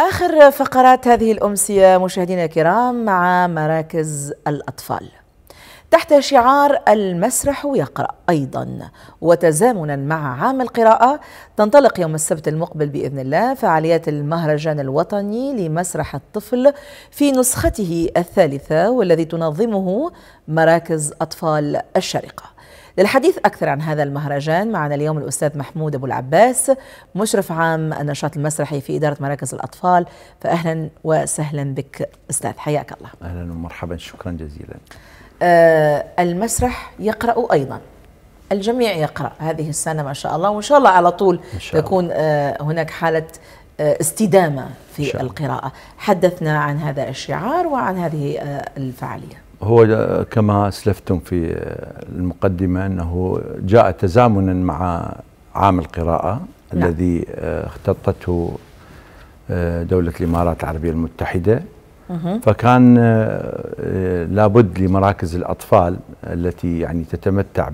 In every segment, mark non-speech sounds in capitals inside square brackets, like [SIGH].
آخر فقرات هذه الأمسية مشاهدينا الكرام مع مراكز الأطفال تحت شعار المسرح يقرأ أيضا وتزامنا مع عام القراءة تنطلق يوم السبت المقبل بإذن الله فعاليات المهرجان الوطني لمسرح الطفل في نسخته الثالثة والذي تنظمه مراكز أطفال الشارقة للحديث أكثر عن هذا المهرجان معنا اليوم الأستاذ محمود أبو العباس مشرف عام النشاط المسرحي في إدارة مراكز الأطفال فأهلا وسهلا بك أستاذ حياك الله أهلا ومرحبا شكرا جزيلا آه المسرح يقرأ أيضا الجميع يقرأ هذه السنة ما شاء الله وإن شاء الله على طول الله. تكون آه هناك حالة آه، استدامة في القراءة حدثنا عن هذا الشعار وعن هذه آه، الفعالية هو كما اسلفتم في المقدمه انه جاء تزامنا مع عام القراءه نعم. الذي آه، اختطته آه، دوله الامارات العربيه المتحده فكان آه، لابد لمراكز الاطفال التي يعني تتمتع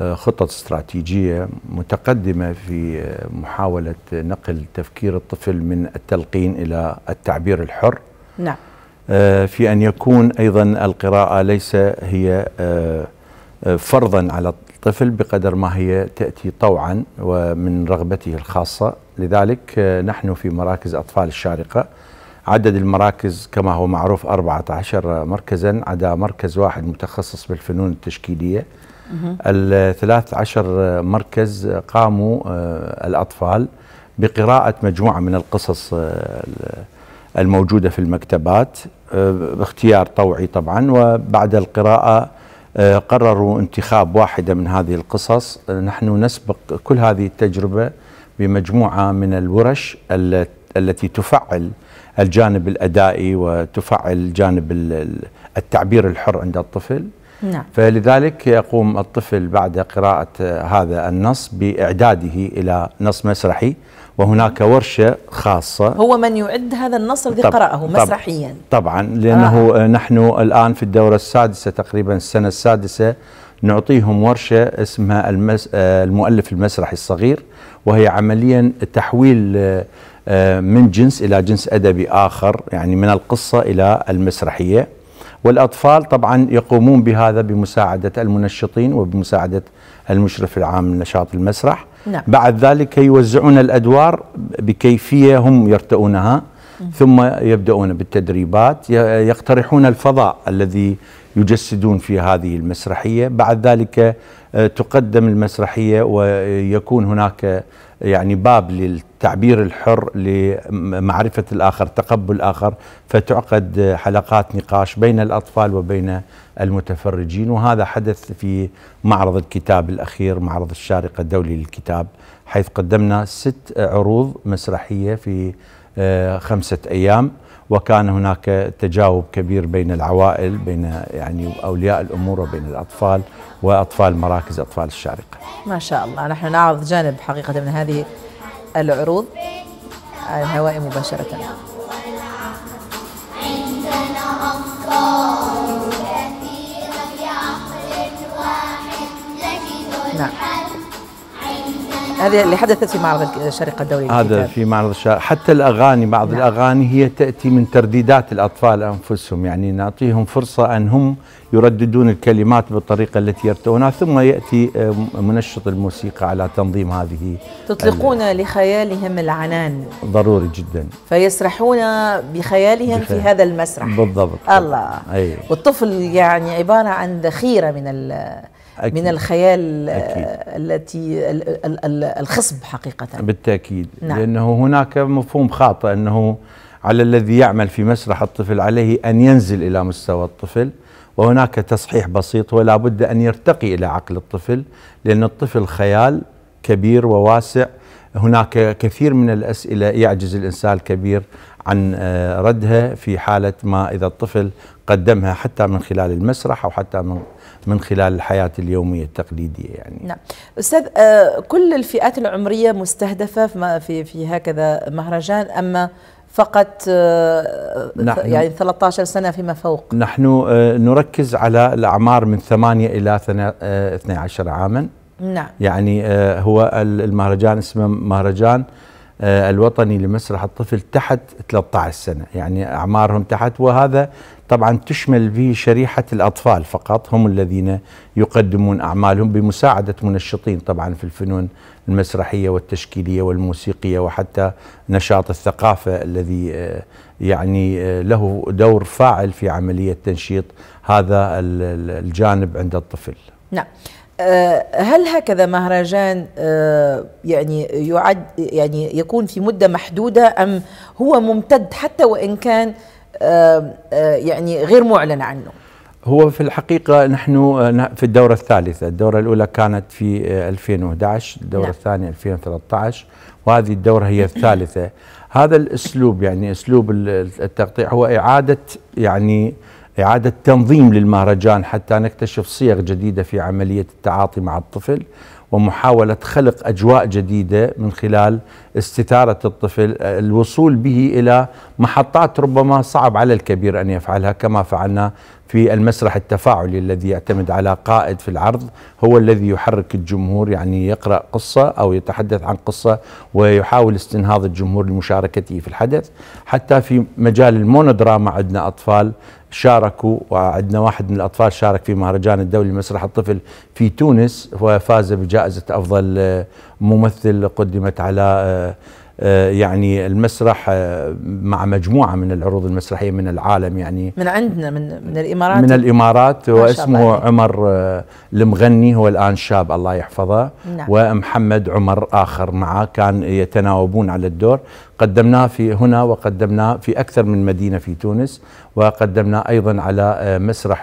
بخطط استراتيجيه متقدمه في محاوله نقل تفكير الطفل من التلقين الى التعبير الحر نعم آه، في أن يكون أيضا القراءة ليس هي آه، آه، فرضا على الطفل بقدر ما هي تأتي طوعا ومن رغبته الخاصة لذلك نحن في مراكز أطفال الشارقة عدد المراكز كما هو معروف 14 مركزا عدا مركز واحد متخصص بالفنون التشكيلية الثلاث عشر مركز قاموا الأطفال بقراءة مجموعة من القصص الموجودة في المكتبات آه، باختيار طوعي طبعا وبعد القراءة آه، قرروا انتخاب واحدة من هذه القصص آه، نحن نسبق كل هذه التجربة بمجموعة من الورش التي تفعل الجانب الأدائي وتفعل جانب التعبير الحر عند الطفل نعم. فلذلك يقوم الطفل بعد قراءة هذا النص بإعداده إلى نص مسرحي وهناك ورشة خاصة هو من يعد هذا النص الذي قرأه مسرحيا طبعا لأنه آه. آه. نحن الآن في الدورة السادسة تقريبا السنة السادسة نعطيهم ورشة اسمها المس آه، المؤلف المسرحي الصغير وهي عمليا تحويل آه، من جنس إلى جنس أدبي آخر يعني من القصة إلى المسرحية والأطفال طبعا يقومون بهذا بمساعدة المنشطين وبمساعدة المشرف العام لنشاط المسرح نعم. بعد ذلك يوزعون الأدوار بكيفية هم يرتؤونها ثم يبدأون بالتدريبات يقترحون الفضاء الذي يجسدون في هذه المسرحية بعد ذلك تقدم المسرحية ويكون هناك يعني باب للتعبير الحر لمعرفة الآخر تقبل الآخر فتعقد حلقات نقاش بين الأطفال وبين المتفرجين وهذا حدث في معرض الكتاب الأخير معرض الشارقة الدولي للكتاب حيث قدمنا ست عروض مسرحية في آه، خمسة أيام وكان هناك تجاوب كبير بين العوائل بين يعني اولياء الامور وبين الاطفال واطفال مراكز اطفال الشارقه. ما شاء الله نحن نعرض جانب حقيقه من هذه العروض على الهواء مباشره. عندنا اطفال كثيرة بعقل واحد نجد نعم. هذا اللي حدث في معرض الشرق الدولي هذا في معرض الشرق حتى الاغاني بعض نعم. الاغاني هي تاتي من ترديدات الاطفال انفسهم يعني نعطيهم فرصه ان هم يرددون الكلمات بالطريقه التي يرتونها ثم ياتي آه، منشط الموسيقى على تنظيم هذه تطلقون لخيالهم العنان ضروري جدا فيسرحون بخيالهم بخيال. في هذا المسرح بالضبط الله أي. والطفل يعني عباره عن ذخيره من أكيد. من الخيال أكيد. آه، التي الخصب حقيقة بالتأكيد نعم. لأنه هناك مفهوم خاطئ أنه على الذي يعمل في مسرح الطفل عليه أن ينزل إلى مستوى الطفل وهناك تصحيح بسيط ولا بد أن يرتقي إلى عقل الطفل لأن الطفل خيال كبير وواسع هناك كثير من الأسئلة يعجز الإنسان الكبير عن آه، ردها في حالة ما إذا الطفل قدمها حتى من خلال المسرح أو حتى من من خلال الحياة اليومية التقليدية يعني نعم أستاذ آه، كل الفئات العمرية مستهدفة في, في هكذا مهرجان أما فقط آه، يعني 13 سنة فيما فوق نحن آه، نركز على الأعمار من 8 إلى 12 عاما نعم يعني هو المهرجان اسمه مهرجان آه، الوطني لمسرح الطفل تحت 13 سنة يعني أعمارهم تحت وهذا طبعا تشمل فيه شريحة الأطفال فقط هم الذين يقدمون أعمالهم بمساعدة منشطين طبعا في الفنون المسرحية والتشكيلية والموسيقية وحتى نشاط الثقافة الذي آه، يعني آه، له دور فاعل في عملية تنشيط هذا الجانب عند الطفل نعم آه، هل هكذا مهرجان آه، يعني يعد يعني يكون في مده محدوده ام هو ممتد حتى وان كان آه، يعني غير معلن عنه؟ هو في الحقيقة نحن في الدورة الثالثة الدورة الأولى كانت في 2011 الدورة لا. نعم. الثانية 2013 وهذه الدورة هي الثالثة هذا الأسلوب يعني أسلوب التقطيع هو إعادة يعني إعادة تنظيم للمهرجان حتى نكتشف صيغ جديدة في عملية التعاطي مع الطفل ومحاولة خلق أجواء جديدة من خلال استثارة الطفل الوصول به إلى محطات ربما صعب على الكبير أن يفعلها كما فعلنا في المسرح التفاعلي الذي يعتمد على قائد في العرض هو الذي يحرك الجمهور يعني يقرأ قصة أو يتحدث عن قصة ويحاول استنهاض الجمهور لمشاركته في الحدث حتى في مجال المونودراما عندنا أطفال شاركوا وعندنا واحد من الأطفال شارك في مهرجان الدولي لمسرح الطفل في تونس وفاز بجائزة أفضل ممثل قدمت على آه، يعني المسرح آه، مع مجموعة من العروض المسرحية من العالم يعني من عندنا من من الإمارات من الإمارات واسمه يعني. عمر آه، المغني هو الآن شاب الله يحفظه نعم. ومحمد عمر آخر معه كان يتناوبون على الدور قدمناه في هنا وقدمناه في أكثر من مدينة في تونس وقدمناه أيضا على مسرح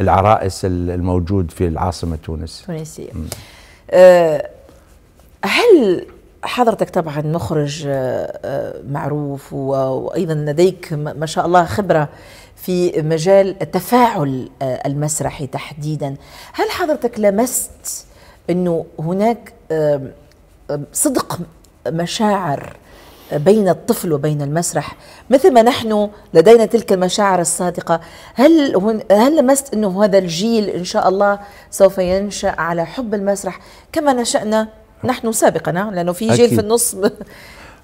العرائس الموجود في العاصمة تونس تونسية هل حضرتك طبعا مخرج آه، آه، معروف وايضا لديك ما شاء الله خبره في مجال التفاعل المسرحي آه، تحديدا هل حضرتك لمست انه هناك صدق مشاعر بين الطفل وبين المسرح مثل ما نحن لدينا تلك المشاعر الصادقة هل هل لمست أنه هذا الجيل إن شاء الله سوف ينشأ على حب المسرح كما نشأنا نحن سابقنا لانه في جيل في النص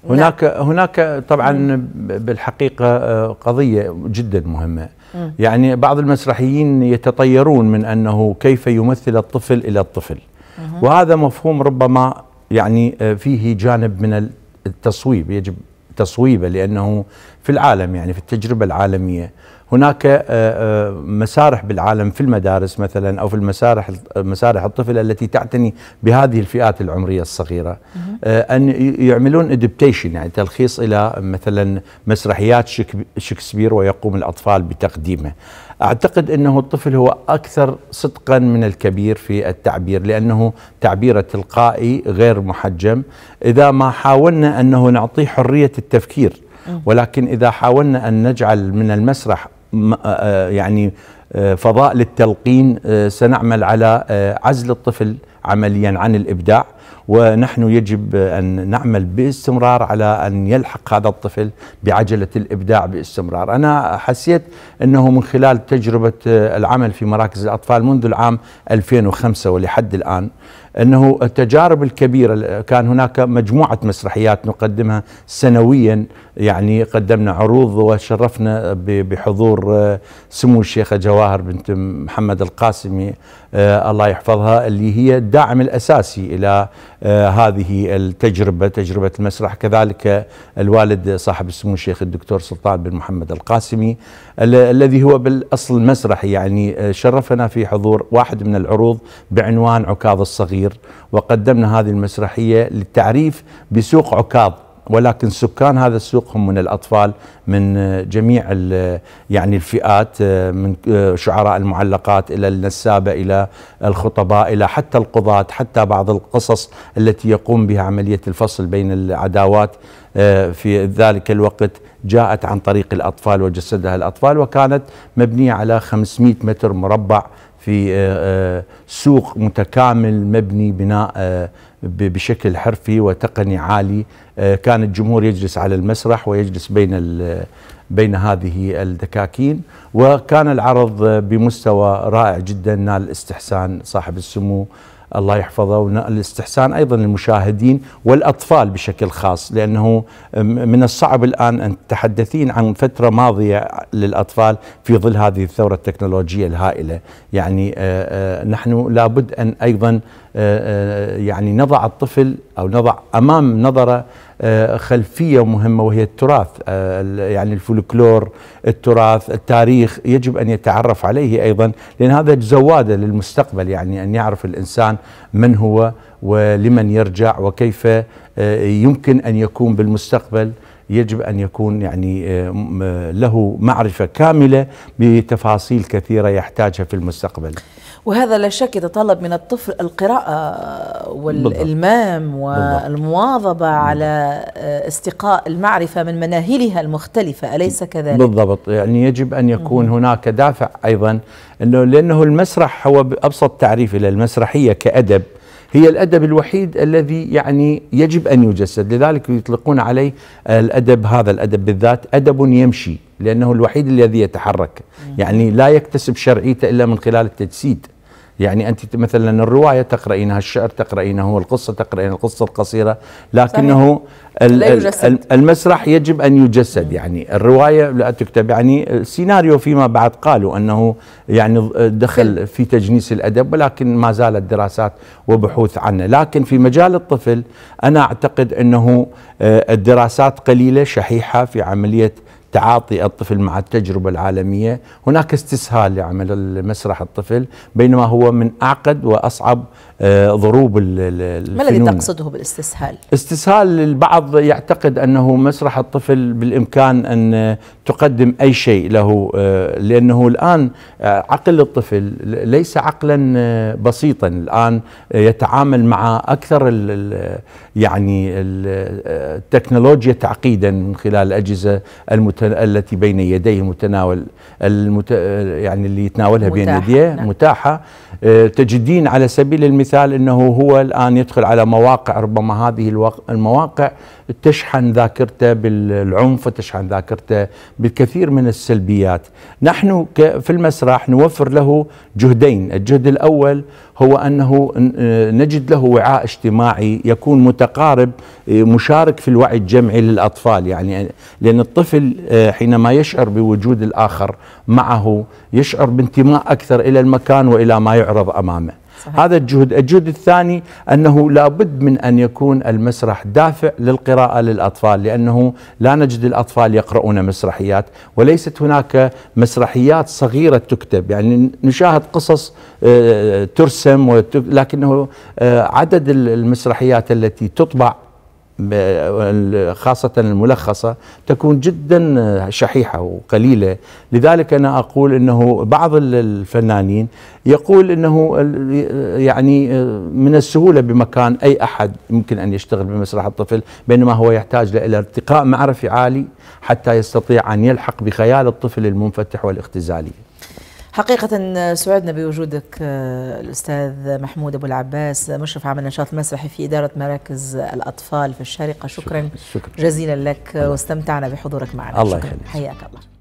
هناك [LAUGHS] نعم. هناك طبعا مم. بالحقيقه آه، قضيه جدا مهمه مم. يعني بعض المسرحيين يتطيرون من انه كيف يمثل الطفل الى الطفل مم. وهذا مفهوم ربما يعني آه، فيه جانب من التصويب يجب تصويبه لانه في العالم يعني في التجربه العالميه هناك آه، آه، مسارح بالعالم في المدارس مثلا او في المسارح مسارح الطفل التي تعتني بهذه الفئات العمريه الصغيره آه، ان يعملون ادبتيشن يعني تلخيص الى مثلا مسرحيات شكسبير ويقوم الاطفال بتقديمه. اعتقد انه الطفل هو اكثر صدقا من الكبير في التعبير لانه تعبيره تلقائي غير محجم اذا ما حاولنا انه نعطيه حريه التفكير ولكن اذا حاولنا ان نجعل من المسرح آه، آه، يعني آه، فضاء للتلقين سنعمل على عزل الطفل عمليا عن الابداع ونحن يجب أن نعمل باستمرار على أن يلحق هذا الطفل بعجلة الإبداع باستمرار أنا حسيت أنه من خلال تجربة آه، العمل في مراكز الأطفال منذ العام 2005 ولحد الآن أنه التجارب الكبيرة كان هناك مجموعة مسرحيات نقدمها سنويا يعني قدمنا عروض وشرفنا بحضور آه، سمو الشيخة جواهر بنت محمد القاسمي آه، الله يحفظها اللي هي الداعم الأساسي إلى آه، هذه التجربة تجربة المسرح كذلك الوالد صاحب السمو الشيخ الدكتور سلطان بن محمد القاسمي الذي هو بالأصل مسرحي يعني آه، شرفنا في حضور واحد من العروض بعنوان عكاظ الصغير وقدمنا هذه المسرحية للتعريف بسوق عكاظ ولكن سكان هذا السوق هم من الاطفال من جميع يعني الفئات آه، من آه، شعراء المعلقات الى النسابه الى الخطباء الى حتى القضاة حتى بعض القصص التي يقوم بها عمليه الفصل بين العداوات آه، في ذلك الوقت جاءت عن طريق الاطفال وجسدها الاطفال وكانت مبنيه على 500 متر مربع في سوق متكامل مبني بناء بشكل حرفي وتقني عالي آه، كان الجمهور يجلس على المسرح ويجلس بين بين هذه الدكاكين وكان العرض بمستوى رائع جدا نال استحسان صاحب السمو الله يحفظه ونال استحسان ايضا للمشاهدين والاطفال بشكل خاص لانه من الصعب الان ان تتحدثين عن فتره ماضيه للاطفال في ظل هذه الثوره التكنولوجيه الهائله، يعني آه، آه، نحن لابد ان ايضا آه، آه، يعني نضع الطفل أو نضع أمام نظره آه، خلفية مهمة وهي التراث يعني الفولكلور التراث التاريخ يجب أن يتعرف عليه أيضا لأن هذا زوادة للمستقبل يعني أن يعرف الإنسان من هو ولمن يرجع وكيف يمكن أن يكون بالمستقبل يجب ان يكون يعني له معرفه كامله بتفاصيل كثيره يحتاجها في المستقبل. وهذا لا شك يتطلب من الطفل القراءة والإلمام والمواظبة على استقاء المعرفة من مناهلها المختلفة أليس كذلك؟ بالضبط يعني يجب أن يكون هناك دافع أيضا أنه لأنه المسرح هو بأبسط تعريف إلى المسرحية كأدب هي الادب الوحيد الذي يعني يجب ان يجسد، لذلك يطلقون عليه الادب هذا الادب بالذات ادب يمشي لانه الوحيد الذي يتحرك، يعني لا يكتسب شرعيته الا من خلال التجسيد، يعني أنت مثلا الرواية تقرأينها الشعر تقرأينه القصة تقرأين القصة القصيرة لكنه المسرح يجب أن يجسد يعني الرواية لا تكتب يعني السيناريو فيما بعد قالوا أنه يعني دخل في تجنيس الأدب ولكن ما زالت دراسات وبحوث عنه لكن في مجال الطفل أنا أعتقد أنه آه، الدراسات قليلة شحيحة في عملية تعاطي الطفل مع التجربة العالمية هناك استسهال لعمل المسرح الطفل بينما هو من أعقد وأصعب آه، ضروب الفنون ما الذي تقصده بالاستسهال؟ استسهال البعض يعتقد أنه مسرح الطفل بالإمكان أن تقدم أي شيء له آه، لأنه الآن آه، عقل الطفل ليس عقلا بسيطا الآن يتعامل مع أكثر الـ يعني التكنولوجيا تعقيدا من خلال الأجهزة المتعلمة التي بين يديه المتناول المت... يعني اللي يتناولها بين يديه نعم. متاحه آه، تجدين على سبيل المثال انه هو الان يدخل على مواقع ربما هذه المواقع تشحن ذاكرته بالعنف وتشحن ذاكرته بالكثير من السلبيات نحن في المسرح نوفر له جهدين الجهد الأول هو أنه آه، نجد له وعاء اجتماعي يكون متقارب آه، مشارك في الوعي الجمعي للأطفال يعني لأن الطفل آه، حينما يشعر بوجود الآخر معه يشعر بانتماء أكثر إلى المكان وإلى ما يعرض أمامه صحيح. هذا الجهد الجهد الثاني أنه لابد من أن يكون المسرح دافع للقراءة للأطفال لأنه لا نجد الأطفال يقرؤون مسرحيات وليست هناك مسرحيات صغيرة تكتب يعني نشاهد قصص آه، ترسم لكنه آه، عدد المسرحيات التي تطبع خاصة الملخصة تكون جدا شحيحة وقليلة لذلك أنا أقول أنه بعض الفنانين يقول أنه يعني آه، من السهولة بمكان أي أحد يمكن أن يشتغل بمسرح الطفل بينما هو يحتاج إلى ارتقاء معرفي عالي حتى يستطيع أن يلحق بخيال الطفل المنفتح والاختزالي حقيقة سعدنا بوجودك آه، الأستاذ محمود أبو العباس مشرف عمل نشاط مسرحي في إدارة مراكز الأطفال في الشارقة شكرا, شكرا. جزيلا لك واستمتعنا بحضورك معنا الله شكرا. حياك الله